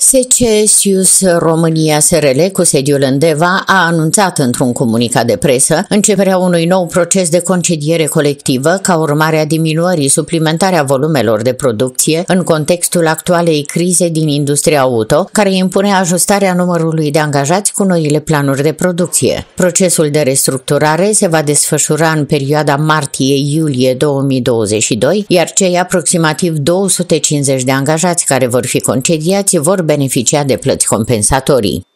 Secesius România SRL cu sediul în Deva a anunțat într-un comunicat de presă începerea unui nou proces de concediere colectivă ca urmare a diminuării suplimentare a volumelor de producție în contextul actualei crize din industria auto, care impune ajustarea numărului de angajați cu noile planuri de producție. Procesul de restructurare se va desfășura în perioada martie-iulie 2022, iar cei aproximativ 250 de angajați care vor fi concediați vor beneficia de plăți compensatorii.